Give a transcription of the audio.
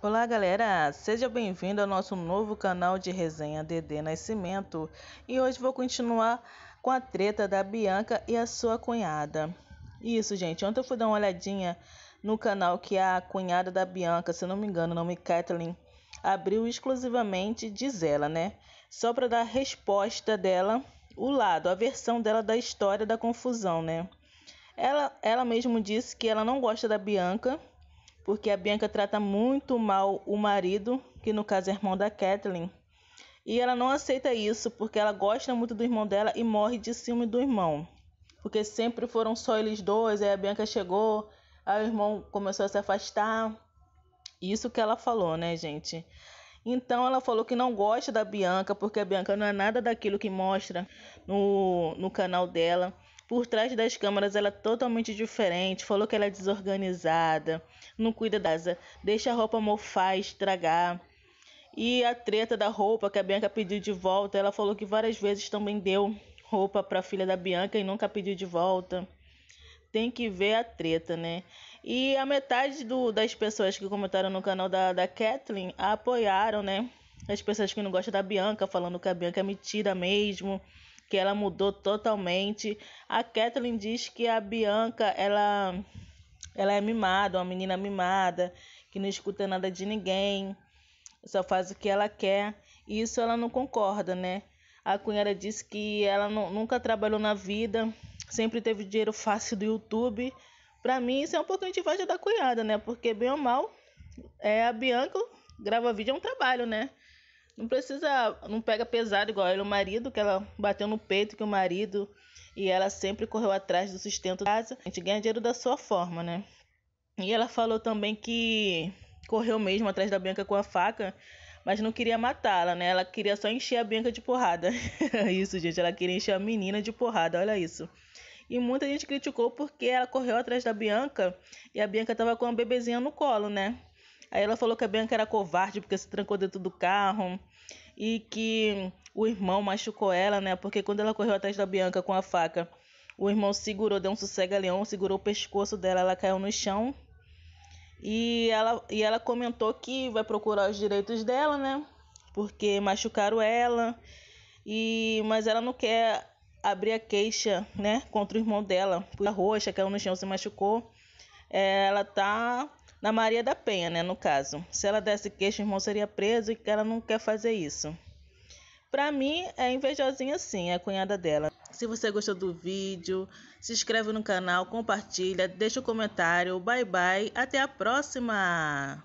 Olá galera, seja bem-vindo ao nosso novo canal de resenha DD Nascimento e hoje vou continuar com a treta da Bianca e a sua cunhada. Isso, gente, ontem eu fui dar uma olhadinha no canal que a cunhada da Bianca, se não me engano, o nome é Kathleen, abriu exclusivamente, diz ela, né? Só para dar a resposta dela, o lado, a versão dela da história da confusão, né? Ela, ela mesmo disse que ela não gosta da Bianca porque a Bianca trata muito mal o marido, que no caso é irmão da Kathleen. E ela não aceita isso porque ela gosta muito do irmão dela e morre de ciúme do irmão. Porque sempre foram só eles dois, aí a Bianca chegou, aí o irmão começou a se afastar. Isso que ela falou, né, gente? Então ela falou que não gosta da Bianca porque a Bianca não é nada daquilo que mostra no, no canal dela por trás das câmeras ela é totalmente diferente. Falou que ela é desorganizada, não cuida das, deixa a roupa mofar, estragar. E a treta da roupa que a Bianca pediu de volta, ela falou que várias vezes também deu roupa para a filha da Bianca e nunca pediu de volta. Tem que ver a treta, né? E a metade do, das pessoas que comentaram no canal da, da Kathleen apoiaram, né? As pessoas que não gostam da Bianca, falando que a Bianca é mentira mesmo que ela mudou totalmente. A Kathleen diz que a Bianca, ela ela é mimada, uma menina mimada, que não escuta nada de ninguém, só faz o que ela quer. E isso ela não concorda, né? A cunhada disse que ela não, nunca trabalhou na vida, sempre teve dinheiro fácil do YouTube. Para mim, isso é um pouco antivagem da cunhada, né? Porque, bem ou mal, é, a Bianca grava vídeo é um trabalho, né? Não precisa, não pega pesado igual ele, o marido, que ela bateu no peito que o marido e ela sempre correu atrás do sustento da casa. A gente ganha dinheiro da sua forma, né? E ela falou também que correu mesmo atrás da Bianca com a faca, mas não queria matá-la, né? Ela queria só encher a Bianca de porrada. isso, gente, ela queria encher a menina de porrada, olha isso. E muita gente criticou porque ela correu atrás da Bianca e a Bianca tava com a bebezinha no colo, né? Aí ela falou que a Bianca era covarde porque se trancou dentro do carro e que o irmão machucou ela, né? Porque quando ela correu atrás da Bianca com a faca, o irmão segurou, deu um sossega-leão, segurou o pescoço dela, ela caiu no chão. E ela, e ela comentou que vai procurar os direitos dela, né? Porque machucaram ela. E mas ela não quer abrir a queixa, né, contra o irmão dela. Por roxa, caiu no chão, se machucou. É, ela tá na Maria da Penha, né, no caso. Se ela desse queixa, o irmão seria preso e que ela não quer fazer isso. Pra mim, é invejosinha sim, é a cunhada dela. Se você gostou do vídeo, se inscreve no canal, compartilha, deixa o um comentário. Bye bye, até a próxima!